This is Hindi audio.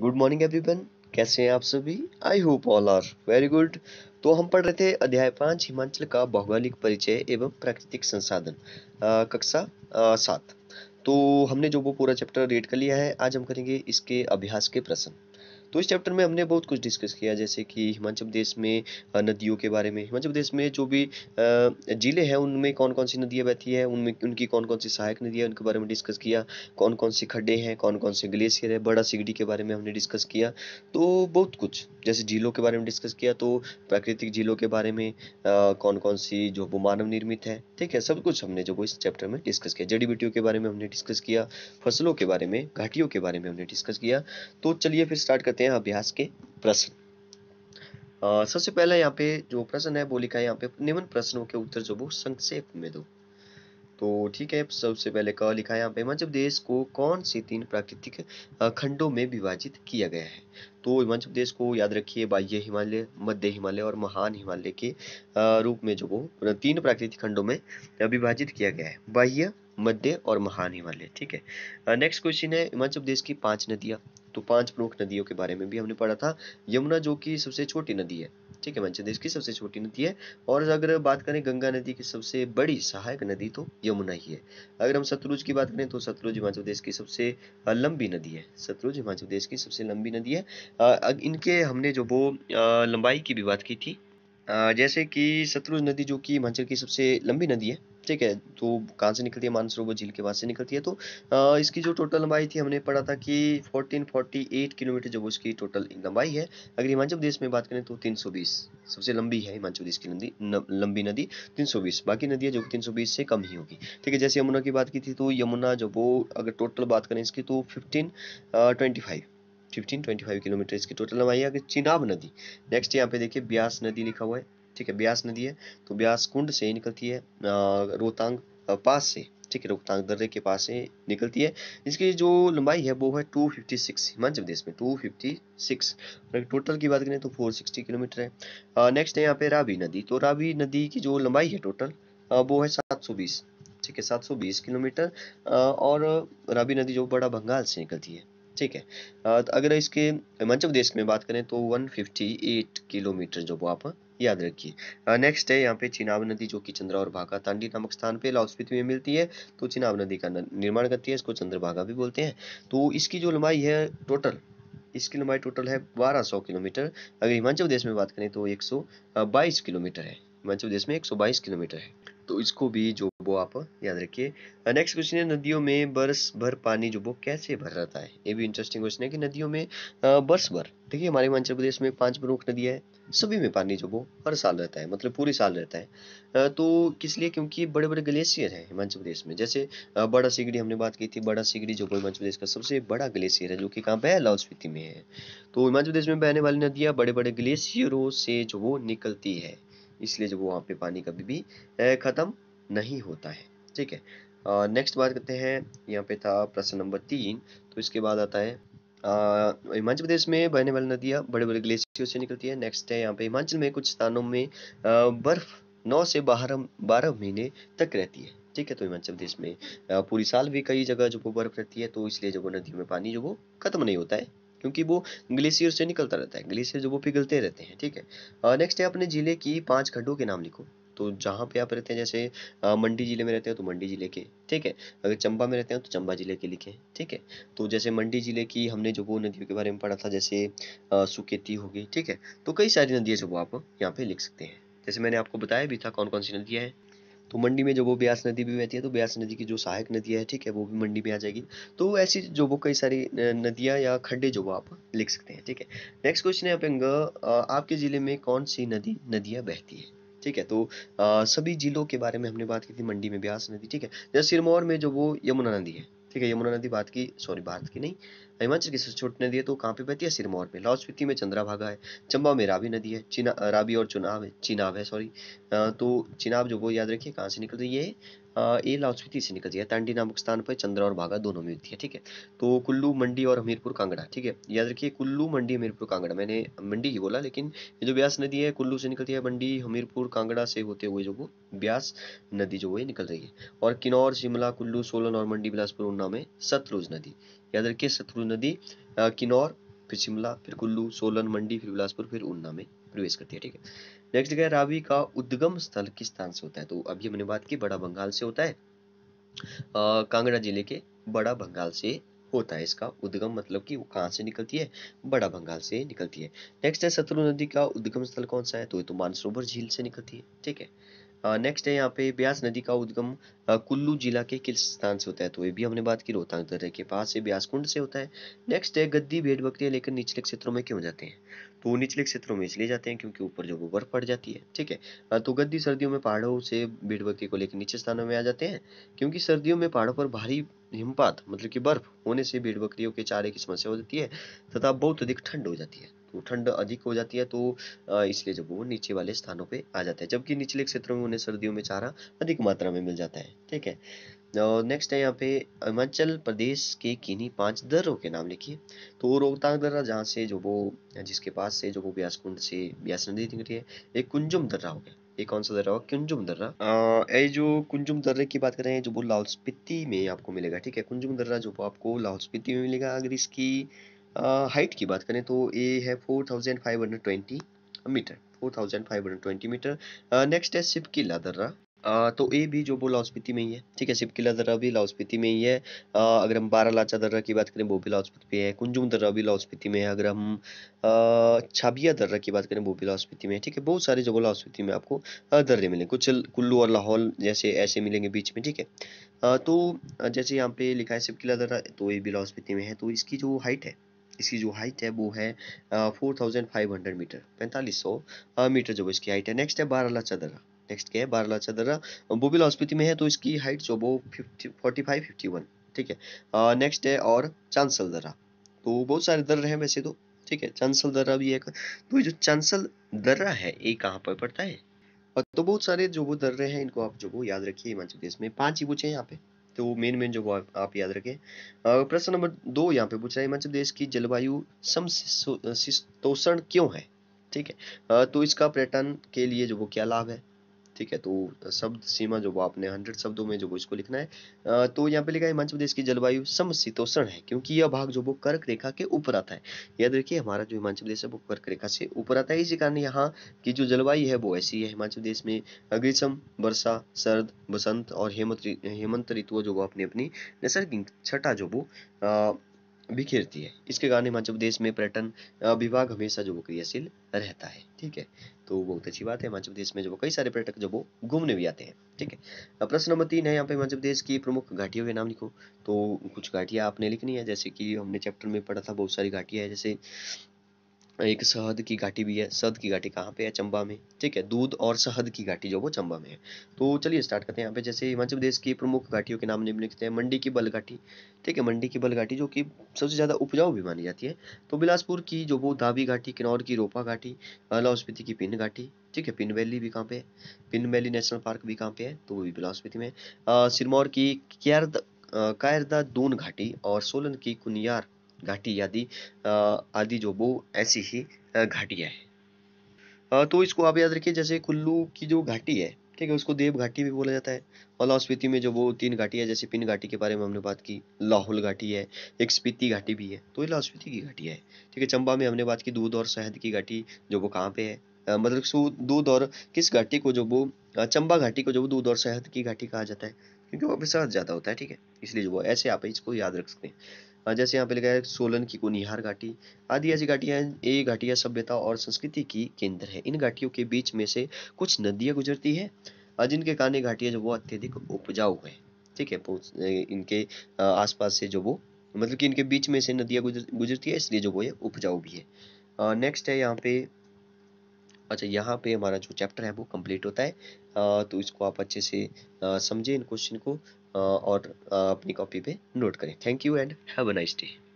गुड मॉर्निंग एवरीवन कैसे हैं आप सभी I hope all are very good तो हम पढ़ रहे थे अध्याय पांच हिमाचल का भौगोलिक परिचय एवं प्राकृतिक संसाधन आ, कक्षा सात तो हमने जो वो पूरा चैप्टर रीड कर लिया है आज हम करेंगे इसके अभ्यास के प्रश्न तो इस चैप्टर में हमने बहुत कुछ डिस्कस किया जैसे कि हिमाचल प्रदेश में नदियों के बारे में हिमाचल प्रदेश में जो भी ज़िले हैं उनमें कौन कौन सी नदियाँ बहती है उनमें उनकी कौन कौन सी सहायक नदियाँ उनके बारे में डिस्कस किया कौन कौन से खड्डे हैं कौन कौन से ग्लेशियर है बड़ा सिगड़ी के बारे में हमने डिस्कस किया तो बहुत कुछ जैसे झीलों के बारे में डिस्कस किया तो प्राकृतिक झीलों के बारे में कौन कौन सी जो वो मानव निर्मित है ठीक है सब कुछ हमने जो वो इस चैप्टर में डिस्कस किया जड़ी बूटियों के बारे में हमने डिस्कस किया फसलों के बारे में घाटियों के बारे में हमने डिस्कस किया तो चलिए फिर स्टार्ट करते करते हैं अभ्यास के प्रश्न सबसे पहले यहाँ पे जो प्रश्न है बोली का यहाँ पे निम्न प्रश्नों के उत्तर जो वो संक्षेप में दो तो ठीक है सबसे पहले क लिखा है यहाँ पे हिमाचल प्रदेश को कौन से तीन प्राकृतिक खंडों में विभाजित किया गया है तो हिमाचल प्रदेश को याद रखिए बाह्य हिमालय मध्य हिमालय और महान हिमालय के रूप में जो वो तीन प्राकृतिक खंडों में विभाजित किया गया है बाह्य मध्य और महानी वाले ठीक है नेक्स्ट क्वेश्चन है हिमाचल प्रदेश की पांच नदियाँ तो पांच प्रमुख नदियों के बारे में भी हमने पढ़ा था यमुना जो कि सबसे छोटी नदी है ठीक है हिमाचल प्रदेश की सबसे छोटी नदी है और अगर बात करें गंगा नदी की सबसे बड़ी सहायक नदी तो यमुना ही है अगर हम सतलुज की बात करें तो सतलुज हिमाचल प्रदेश की सबसे लंबी नदी है सतलुज हिमाचल प्रदेश की सबसे लंबी नदी है इनके हमने जो वो लंबाई की भी बात की थी जैसे कि सतलुज नदी जो कि हिमाचल की सबसे लंबी नदी है ठीक है तो कहाँ से निकलती है मानसरोवर झील के बाद से निकलती है तो इसकी जो टोटल लंबाई थी हमने पढ़ा था कि 1448 किलोमीटर जब उसकी टोटल लंबाई है अगर हिमाचल प्रदेश में बात करें तो 320 सबसे लंबी है हिमाचल प्रदेश की नदी लंबी नदी 320 बाकी नदियाँ जो 320 से कम ही होगी ठीक है जैसे यमुना की बात की थी तो यमुना जब वो अगर टोटल बात करें इसकी तो fifteen twenty fifteen twenty five kilometre इसकी टोटल लंबाई है चिनाब नदी नेक्स्ट यहाँ पे देखिए ब्यास नदी लिखा हुआ है ठीक है ब्यास नदी है तो ब्यास कुंड से निकलती है रोहतांग पास से ठीक है रोहतांग दर्रे के पास से निकलती है इसकी जो लंबाई है वो है 256 हिमाचल प्रदेश में 256 और टोटल की बात करें तो 460 किलोमीटर है नेक्स्ट है यहाँ पे रावी नदी तो रावी नदी की जो लंबाई है टोटल वो है 720 ठीक है 720 किलोमीटर और रावी नदी जो बड़ा बंगाल से निकलती है ठीक है तो अगर इसके मध्य प्रदेश में बात करें तो 158 किलोमीटर जो आप याद रखिए नेक्स्ट है यहाँ पे चिनाब नदी जो कि चंद्रा और भागा तांडी नामक स्थान पे लाहौल स्पीति में मिलती है तो चिनाब नदी का निर्माण करती है इसको चंद्रभागा भी बोलते हैं तो इसकी जो लंबाई है टोटल इसकी लंबाई टोटल है 1200 किलोमीटर अगर हिमाचल प्रदेश में बात करें तो 122 किलोमीटर है हिमाचल प्रदेश में 122 किलोमीटर है तो इसको भी जो वो आप याद रखिए नेक्स्ट क्वेश्चन है नदियों में बरस भर पानी जो वो कैसे भर रहता है ये भी इंटरेस्टिंग क्वेश्चन है कि नदियों में बरस भर देखिए हमारे हिमाचल प्रदेश में पांच प्रमुख नदियां हैं सभी में पानी जो वो हर साल रहता है मतलब पूरे साल रहता है तो किस लिए क्योंकि बड़े बड़े ग्लेशियर हैं हिमाचल प्रदेश में जैसे बड़ा सीगड़ी हमने बात की थी बड़ा सीगड़ी जो हिमाचल प्रदेश का सबसे बड़ा ग्लेशियर है जो कि कहाँ पे है लाहौल स्पीति में है तो हिमाचल प्रदेश में बहने वाली नदियां बड़े बड़े ग्लेशियरों से जो वो निकलती है इसलिए जो वो वहाँ पे पानी कभी भी ख़त्म नहीं होता है ठीक है नेक्स्ट बात करते हैं यहाँ पे था प्रश्न नंबर तीन तो इसके बाद आता है हिमाचल प्रदेश में बहने वाली नदियाँ बड़े बड़े ग्लेशियर से निकलती है नेक्स्ट है यहाँ पे हिमाचल में कुछ स्थानों में बर्फ नौ से बारह बारह महीने तक रहती है ठीक है तो हिमाचल प्रदेश में पूरी साल भी कई जगह जो वो बर्फ रहती है तो इसलिए जो वो नदियों में पानी जो वो खत्म नहीं होता है क्योंकि वो ग्लेशियर से निकलता रहता है ग्लेशियर जो वो पिघलते रहते हैं ठीक है नेक्स्ट है अपने जिले की पांच खड्डों के नाम लिखो तो जहाँ पे आप रहते हैं जैसे मंडी ज़िले में रहते हैं तो मंडी ज़िले के ठीक है अगर चंबा में रहते हैं तो चंबा ज़िले के लिखें ठीक है तो जैसे मंडी ज़िले की हमने जो वो नदियों के बारे में पढ़ा था जैसे सुकेती होगी ठीक है तो कई सारी नदियाँ जो वो आप यहाँ पर लिख सकते हैं जैसे मैंने आपको बताया भी था कौन कौन सी नदियाँ हैं तो मंडी में जो वो ब्यास नदी भी बहती है तो ब्यास नदी की जो सहायक नदियाँ है ठीक है वो भी मंडी में आ जाएगी तो ऐसी जो वो कई सारी नदियाँ या खड्डे जो वो आप लिख सकते हैं ठीक है नेक्स्ट क्वेश्चन है आपके ज़िले में कौन सी नदी नदियाँ बहती है ठीक है तो आ, सभी जिलों के बारे में हमने बात की थी मंडी में ब्यास नदी ठीक है जैसे सिरमौर में जो वो यमुना नदी है ठीक है यमुना नदी बात की सॉरी भारत की नहीं हिमाचल की छोटी नदी है तो कहाँ पे बहती है सिरमौर में लाहौल स्पीति में चंद्राभागा है चंबा में रावी नदी है चिना रावी और चुनाव है चिनाव है सॉरी तो चिनाब जो वो याद रखिए कहाँ से निकलती है ये ये लाहौल स्पीति से निकलती है तांडी नामक स्थान पर चंद्र और भागा दोनों मिलती है ठीक है तो कुल्लू मंडी और हमीरपुर कांगड़ा ठीक है याद रखिए कुल्लू मंडी हमीरपुर कांगड़ा मैंने मंडी ही बोला लेकिन ये जो ब्यास नदी है कुल्लू से निकलती है मंडी हमीरपुर कांगड़ा से होते हुए जो वो ब्यास नदी जो वो निकल रही है और किन्नौर शिमला कुल्लू सोलन और मंडी बिलासपुर उन्ना में सतलुज नदी याद रखिए सतलुज नदी किन्नौर फिर शिमला फिर कुल्लू सोलन मंडी फिर बिलासपुर फिर ऊना में प्रवेश करती है ठीक है नेक्स्ट क्या रावी का उद्गम स्थल किस स्थान से होता है तो अभी हमने बात की बड़ा बंगाल से होता है आ, कांगड़ा जिले के बड़ा बंगाल से होता है इसका उद्गम मतलब कि वो कहाँ से निकलती है बड़ा बंगाल से निकलती है नेक्स्ट है सतलुज नदी का उद्गम स्थल कौन सा है तो ये तो मानसरोवर झील से निकलती है ठीक है नेक्स्ट है यहाँ पे ब्यास नदी का उद्गम कुल्लू जिला के किस स्थान से होता है तो ये भी हमने बात की रोहतांग दर्रे के पास से ब्यास कुंड से होता है नेक्स्ट है गद्दी भेड़ बकरियां लेकर निचले क्षेत्रों में क्यों जाते हैं तो निचले क्षेत्रों में इसलिए जाते हैं क्योंकि ऊपर जो वो बर्फ पड़ जाती है ठीक है तो गद्दी सर्दियों में पहाड़ों से भेड़ बकरी को लेकर नीचे स्थानों में आ जाते हैं क्योंकि सर्दियों में पहाड़ों पर भारी हिमपात मतलब की बर्फ होने से भेड़ बकरियों के चारे की समस्या हो जाती है तथा बहुत अधिक ठंड हो जाती है तो ठंड अधिक हो जाती है तो इसलिए जब वो नीचे वाले स्थानों पे आ जाते हैं जबकि निचले क्षेत्रों में उन्हें सर्दियों में चारा अधिक मात्रा में मिल जाता है ठीक है और नेक्स्ट है यहाँ पे हिमाचल प्रदेश के किन्हीं पांच दर्रों के नाम लिखिए तो रोहतांग दर्रा जहाँ से जो वो जिसके पास से जो वो ब्यास कुंड से ब्यास नदी निकली है एक कुंजुम दर्रा हो गया ये कौन सा दर्रा होगा कुंजुम दर्रा ये जो कुंजुम दर्रे की बात कर रहे हैं जो वो लाहौल स्पीति में आपको मिलेगा ठीक है कुंजुम दर्रा जो आपको लाहौल स्पीति में मिलेगा अगर इसकी हाइट की बात करें तो ये है 4520 मीटर 4520 मीटर नेक्स्ट है शिप किला दर्रा आ, तो ए भी जो वो लाहौल में ही है ठीक है शिव किला दर्रा भी लाहौल में ही है आ, अगर हम बारह लाचा दर्रा की बात करें वो भी लाहौल में है कुंजुम दर्रा भी लाहौल में है अगर हम छाबिया दर्रा की बात करें वो भी लाहौल में है ठीक है बहुत सारे जो लाहौल स्पीति में आपको दर्रे मिलेंगे कुछ कुल्लू और लाहौल जैसे ऐसे मिलेंगे बीच में ठीक है तो जैसे यहाँ पे लिखा है शिव किला दर्रा तो ये भी लाहौल में है तो इसकी जो हाइट है इसकी जो हाइट है वो है four thousand five hundred metre पैंतालीस सौ मीटर जो इसकी हाइट है नेक्स्ट है बाराला चदरा नेक्स्ट क्या है बाराला चदरा वो भी लाहौस्पीति में है तो इसकी हाइट जो वो fifty forty five fifty one ठीक है नेक्स्ट है और चांसल दरा तो बहुत सारे दर्रे हैं वैसे तो ठीक है चांसल दर्रा भी एक तो जो चांसल दर्रा है ये कहाँ पर पड़ता है तो बहुत सारे जो वो दर्रे हैं इनको आप जो वो याद रखिए हिमाचल प्रदेश में पांच ही पूछे यहाँ पे तो वो मेन मेन जो आप याद रखें प्रश्न नंबर दो यहाँ पे पूछा है हिमाचल देश की जलवायु समशीतोषण क्यों है ठीक है तो इसका पर्यटन के लिए जो वो क्या लाभ है ठीक है तो शब्द सीमा जो वो आपने हंड्रेड शब्दों में जो वो इसको लिखना है तो यहाँ पे लिखा है हिमाचल प्रदेश की जलवायु समशीतोषण है क्योंकि यह भाग जो वो कर्क रेखा के ऊपर आता है याद रखिए हमारा जो हिमाचल प्रदेश है वो कर्क रेखा से ऊपर आता है इसी कारण यहाँ की जो जलवायु है वो ऐसी है हिमाचल प्रदेश में ग्रीष्म वर्षा सर्द बसंत और हेमंत हेमंत ऋतु जो वो अपनी अपनी नैसर्गिक छठा जो वो बिखेरती है इसके कारण हिमाचल प्रदेश में पर्यटन विभाग हमेशा जो वो क्रियाशील रहता है ठीक है तो बहुत अच्छी बात है हिमाचल प्रदेश में जो कई सारे पर्यटक जो वो घूमने भी आते हैं ठीक है प्रश्न नंबर तीन है यहाँ पे हिमाचल प्रदेश की प्रमुख घाटियों के नाम लिखो तो कुछ घाटियाँ आपने लिखनी है जैसे कि हमने चैप्टर में पढ़ा था बहुत सारी घाटियाँ है जैसे एक शहद की घाटी भी है शहद की घाटी कहाँ पे है चंबा में ठीक है दूध और शहद की घाटी जो वो चंबा में है तो चलिए स्टार्ट करते हैं यहाँ पे जैसे हिमाचल प्रदेश की प्रमुख घाटियों के नाम निम्नलिखित हैं मंडी की बल घाटी ठीक है मंडी की बल घाटी जो कि सबसे ज़्यादा उपजाऊ भी मानी जाती है तो बिलासपुर की जो वो धाबी घाटी किन्नौर की रोपा घाटी लाहौल स्पीति की पिन घाटी ठीक है पिन वैली भी कहाँ पे है पिन वैली नेशनल पार्क भी कहाँ पे है तो वो भी बिलास स्पीति में सिरमौर की कैरद कायरदा दून घाटी और सोलन की कुनियार घाटी आदि आदि जो वो ऐसी ही घाटियाँ हैं तो इसको आप याद रखिए जैसे कुल्लू की जो घाटी है ठीक है उसको देव घाटी भी बोला जाता है और लाहौल स्पीति में जो वो तीन है जैसे पिन घाटी के बारे में हमने बात की लाहौल घाटी है एक स्पीति घाटी भी है तो ये लाहौल स्पीति की घाटी है ठीक है चंबा में हमने बात की दूध और शहद की घाटी जो वो कहाँ पे है मतलब सो दूध और किस घाटी को जो वो चंबा घाटी को जो वो दूध और शहद की घाटी कहा जाता है क्योंकि वो अभी ज़्यादा होता है ठीक है इसलिए जो वो ऐसे आप इसको याद रख सकते हैं जैसे यहाँ पे लिखा है सोलन की कुनिहार घाटी आदि ऐसी घाटियाँ ये घाटियाँ सभ्यता और संस्कृति की केंद्र है इन घाटियों के बीच में से कुछ नदियाँ गुजरती है जिनके कारण घाटियाँ जो वो अत्यधिक उपजाऊ है ठीक है इनके आसपास से जो वो मतलब कि इनके बीच में से नदियाँ गुजर गुजरती है इसलिए जो वो ये उपजाऊ भी है नेक्स्ट है यहाँ पे अच्छा यहाँ पे हमारा जो चैप्टर है वो कंप्लीट होता है आ, तो इसको आप अच्छे से समझें इन क्वेश्चन को और अपनी कॉपी पे नोट करें thank you and have a nice day